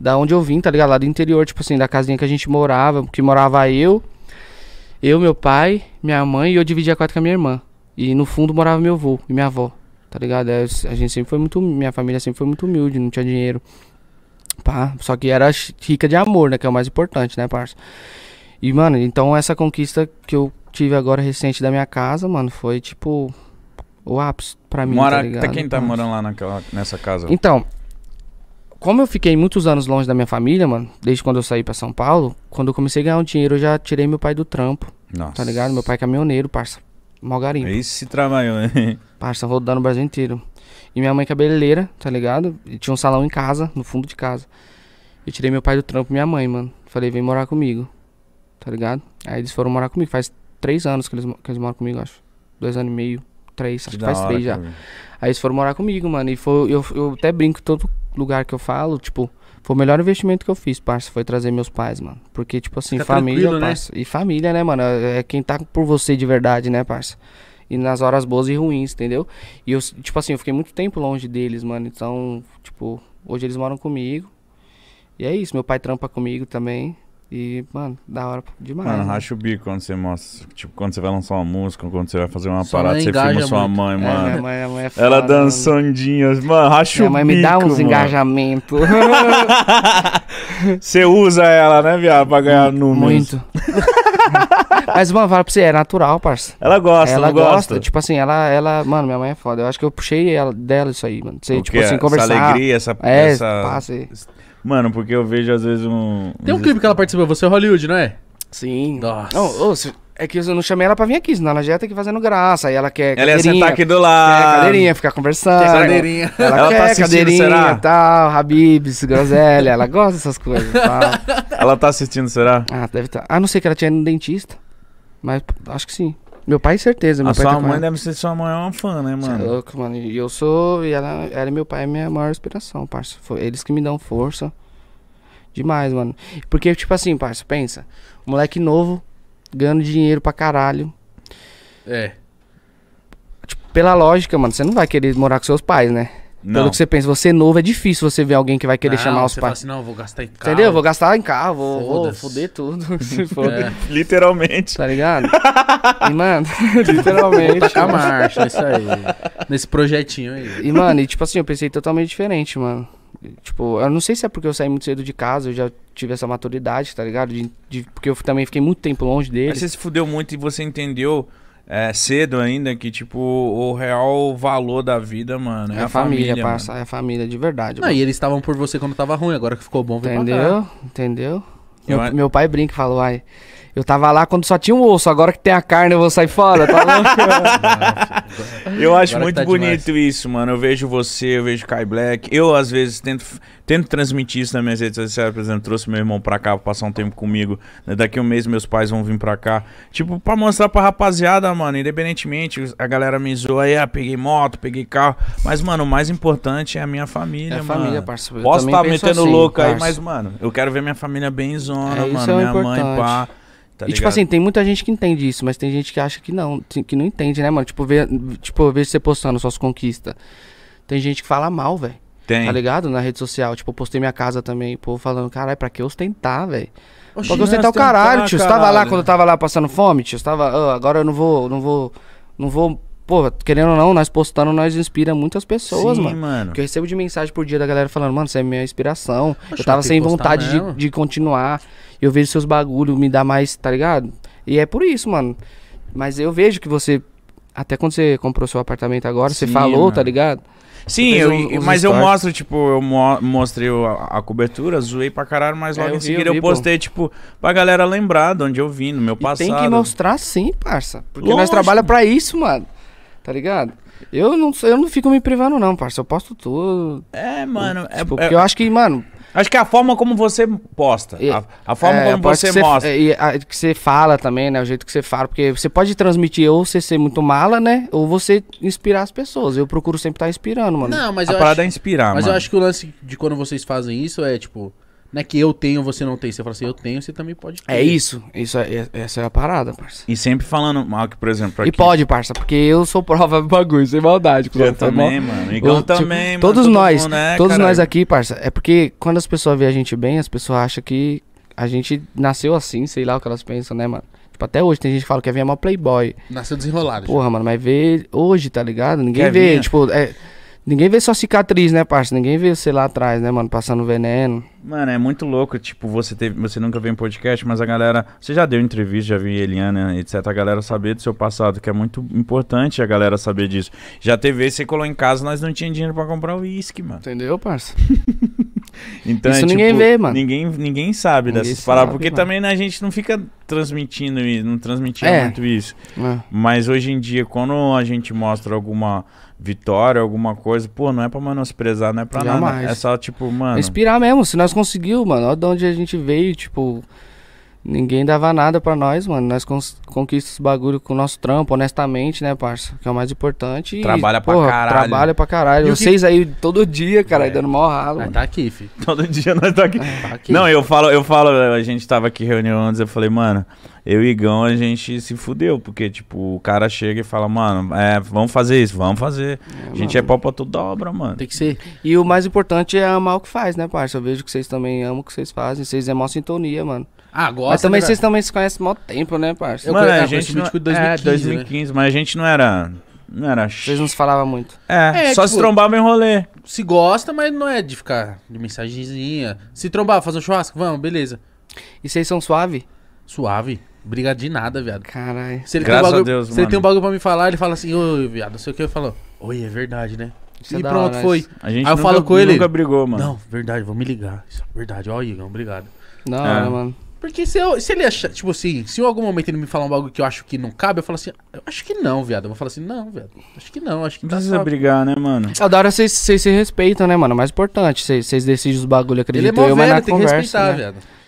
da onde eu vim, tá ligado? Lá do interior, tipo assim, da casinha que a gente morava, que morava eu, eu, meu pai, minha mãe e eu dividia a quarto com a minha irmã. E no fundo morava meu avô e minha avó, tá ligado? É, a gente sempre foi muito, minha família sempre foi muito humilde, não tinha dinheiro. Pá, só que era rica de amor, né, que é o mais importante, né, parça? E, mano, então essa conquista que eu tive agora recente da minha casa, mano, foi tipo o ápice pra mim, tá Mora, tá ligado? Até quem tá morando lá naquela, nessa casa? Então, como eu fiquei muitos anos longe da minha família, mano, desde quando eu saí para São Paulo, quando eu comecei a ganhar um dinheiro, eu já tirei meu pai do trampo. Tá Nossa. Tá ligado? Meu pai é caminhoneiro, parça. Mó garimpo. Aí se trabalhou, né? Parça, rodando o Brasil inteiro. E minha mãe cabeleireira, é tá ligado? E tinha um salão em casa, no fundo de casa. Eu tirei meu pai do trampo e minha mãe, mano. Falei, vem morar comigo. Tá ligado? Aí eles foram morar comigo. Faz três anos que eles, que eles moram comigo, acho. Dois anos e meio, três, acho que faz hora, três já. Cara. Aí eles foram morar comigo, mano. E foi, eu, eu até brinco todo, lugar que eu falo, tipo, foi o melhor investimento que eu fiz, parça, foi trazer meus pais, mano. Porque, tipo assim, tá família, né? E família, né, mano? É, é quem tá por você de verdade, né, parça? E nas horas boas e ruins, entendeu? E eu, tipo assim, eu fiquei muito tempo longe deles, mano. Então, tipo, hoje eles moram comigo. E é isso, meu pai trampa comigo também. E, mano, da hora demais. Mano, racha o bico quando você mostra. Tipo, quando você vai lançar uma música, quando você vai fazer uma sua parada, você filma sua mãe, é, mano. minha mãe, minha mãe é foda, Ela dançandinha. Mano, racha minha o bico. Minha mãe me dá uns engajamentos. você usa ela, né, viado, pra ganhar números. Muito. Mas, mano, fala pra você, é natural, parça. Ela gosta, ela gosta. gosta. Tipo assim, ela, ela. Mano, minha mãe é foda. Eu acho que eu puxei ela, dela isso aí, mano. Você, tipo assim, conversar. Essa alegria, essa. É, essa... Passa aí. Mano, porque eu vejo às vezes um. Tem um clipe que ela participou, você é Hollywood, não é? Sim. Nossa. Não, se- é que eu não chamei ela pra vir aqui, senão ela já tá aqui fazendo graça. Aí ela quer Ela ia sentar aqui do Quer é, cadeirinha, ficar conversando. Quer cadeirinha. Ela, Ela tá quer tá assistindo, cadeirinha, será? tal, Habibs, groselha. ela gosta dessas coisas, Ela tá assistindo, será? Ah, deve estar. Tá. Ah, não sei que ela tinha ido no dentista. Mas acho que sim. Meu pai, certeza. Meu a pai sua tá mãe deve ser sua maior fã, né, é mano? Você é louco, mano. E eu sou. E ela, ela meu pai é minha maior inspiração, parça. Foi eles que me dão força. Demais, mano. Porque, tipo assim, parça, pensa. Moleque novo, ganhando dinheiro pra caralho. É. Tipo, pela lógica, mano, você não vai querer morar com seus pais, né? Não. Pelo que você pensa, você é novo, é difícil você ver alguém que vai querer não, chamar os pais. Assim, não, vou gastar em carro. Entendeu? Vou gastar em carro, vou, vou foder tudo. é. Literalmente. Tá ligado? E, mano, literalmente. Vou tacar marcha, isso aí. Nesse projetinho aí. E, mano, e tipo assim, eu pensei totalmente diferente, mano. Tipo, eu não sei se é porque eu saí muito cedo de casa, eu já tive essa maturidade, tá ligado? De, de porque eu também fiquei muito tempo longe dele. Mas você se fudeu muito e você entendeu é, cedo ainda que, tipo, o real valor da vida, mano. É, é a família, família é a família de verdade. Não, e eles estavam por você quando tava ruim, agora que ficou bom, vem Entendeu? Entendeu? Meu, meu pai brinca e falou ai, eu tava lá quando só tinha um osso, agora que tem a carne eu vou sair fora, tá louco? eu acho agora tá muito tá bonito demais. isso, mano. Eu vejo você, eu vejo Kai Black. Eu, às vezes, tento, tento transmitir isso nas minhas redes sociais. Por exemplo, trouxe meu irmão pra cá pra passar um tempo comigo. Né? Daqui um mês meus pais vão vir pra cá. Tipo, pra mostrar pra rapaziada, mano. Independentemente, a galera me zoa aí, ah, peguei moto, peguei carro. Mas, mano, o mais importante é a minha família, é a mano. família, parceiro. Posso estar tá metendo assim, louco parceiro. aí, mas, mano, eu quero ver minha família bem zona, é, mano. É minha mãe, pá. Tá e, tipo assim, tem muita gente que entende isso, mas tem gente que acha que não, que não entende, né, mano? Tipo, ver tipo, eu vejo você postando suas conquistas. Tem gente que fala mal, velho. Tem. Tá ligado? Na rede social. Tipo, eu postei minha casa também, pô, falando, caralho, pra que ostentar, velho? Pra que é ostentar o caralho, tio. Você tava lá quando eu tava lá passando fome, tio? Você tava, oh, agora eu não vou, não vou, não vou Pô, querendo ou não, nós postando, nós inspira muitas pessoas, Sim, mano. mano. Que eu recebo de mensagem por dia da galera falando, mano, você é minha inspiração. Poxa, eu tava sem vontade de, de, continuar. Eu vejo seus bagulho, me dá mais, tá ligado? E é por isso, mano. Mas eu vejo que você. Até quando você comprou seu apartamento agora, Sim, você falou, mano. tá ligado? Sim, eu, uns, uns mas stories. eu mostro, tipo, eu mo mostrei a, a, cobertura, zoei pra caralho, mas é, logo é, em seguida eu, vi, eu postei, pô. tipo, pra galera lembrar de onde eu vim, no meu passado. E tem que mostrar sim, parça. Porque Lógico. nós trabalhamos pra isso, mano. Tá ligado? Eu não, eu não fico me privando, não, parça. Eu posto tudo. É, mano. É tipo, é, porque é, eu acho que, mano. Acho que é a forma como você posta. a, a, forma é, como você cê, mostra. E a, que você fala também, né? O jeito que você fala. Porque você pode transmitir ou você ser muito mala, né? Ou você inspirar as pessoas. Eu procuro sempre estar inspirando, mano. Não, mas a eu parada acho, é inspirar, mas mano. Mas eu acho que o lance de quando vocês fazem isso é, tipo. Não é que eu tenho, você não tem. Você fala assim, eu tenho, você também pode é ter. É isso. isso é, é, essa é a parada, parça. E sempre falando mal que, por exemplo... Aqui... E pode, parça, porque eu sou prova do bagulho, sem maldade. Eu tá também, mal... mano. igual eu, tipo, também, tipo, mano. Todos todo nós, mundo, né, todos caralho. nós aqui, parça. É porque quando as pessoas veem a gente bem, as pessoas acham que a gente nasceu assim, sei lá o que elas pensam, né, mano? Tipo, até hoje tem gente que fala que quer vir é mó playboy. Nasceu desenrolado. Porra, já. mano, mas vê hoje, tá ligado? Ninguém quer vê, vinha. tipo... É, Ninguém vê só cicatriz, né, parça? Ninguém vê você lá atrás, né, mano, passando veneno. Mano, é muito louco, tipo, você teve, você nunca veio em podcast, mas a galera, você já deu entrevista, já viu Eliana, etc, a galera saber do seu passado, que é muito importante a galera saber disso. Já teve você colou em casa, nós não tinha dinheiro para comprar o uísque, mano. Entendeu, parça? Então, isso é, ninguém tipo, vê, mano. Ninguém, ninguém sabe ninguém dessas paradas. Porque mano. também né, a gente não fica transmitindo isso, não transmitindo é. muito isso. É. Mas hoje em dia, quando a gente mostra alguma vitória, alguma coisa, pô, não é pra menosprezar, não é pra Jamais. nada. É só, tipo, mano. Inspirar mesmo. Se nós conseguimos, mano, olha de onde a gente veio, tipo. Ninguém dava nada para nós, mano. Nós conquistamos os bagulho com o nosso trampo, honestamente, né, parça? Que é o mais importante. E, trabalha porra, pra caralho. Trabalha pra caralho. E Vocês que... aí todo dia, cara, é. dando mó ralo. Mas tá aqui, filho. Todo dia nós tá aqui. É, tá aqui. Não, eu falo, eu falo, a gente tava aqui reunião antes, eu falei, mano, eu e Igão, a gente se fudeu, porque, tipo, o cara chega e fala, mano, é, vamos fazer isso, vamos fazer. É, a gente mano. é pau pra toda obra, mano. Tem que ser. E o mais importante é amar o que faz, né, parça? Eu vejo que vocês também amam o que vocês fazem. Vocês é mó sintonia, mano. Ah, gosta. Mas também né, vocês também se conhecem há tempo, né, parça? Mano, conheço, a gente não... Bitcoin 2015, é, 2015 né? mas a gente não era não era. Vocês não se falavam muito. É, é só tipo, se trombava em rolê. Se gosta, mas não é de ficar de mensagenzinha. Se trombar, fazer um churrasco, vamos, beleza. E vocês são suave? Suave. Briga de nada, viado. Caralho. Se ele Graças tem um bagulho, Deus, Se mano. tem um bagulho pra me falar, ele fala assim, oi, viado, não sei o que. Eu falo, oi, é verdade, né? Isso é e é pronto, hora, foi. A gente Aí eu nunca, falo com ele. nunca brigou, mano. Não, verdade, vou me ligar. Isso verdade. Ó, Igor, obrigado. Não, é. mano. Porque se, eu, se ele achar, tipo assim, se em algum momento ele me falar um bagulho que eu acho que não cabe, eu falo assim, ah, eu acho que não, viado. Eu vou falar assim, não, viado, acho que não, acho que não. Tá precisa brigar, né, mano? É da hora vocês se respeitam, né, mano? O é mais importante, vocês decidem os bagulho, acredito ele é eu, velho, mas na tem conversa, que respeitar, né? viado.